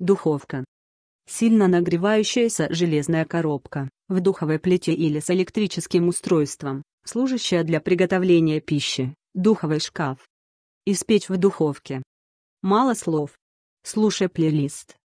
духовка. Сильно нагревающаяся железная коробка, в духовой плите или с электрическим устройством, служащая для приготовления пищи, духовый шкаф. Испечь в духовке. Мало слов. Слушай плейлист.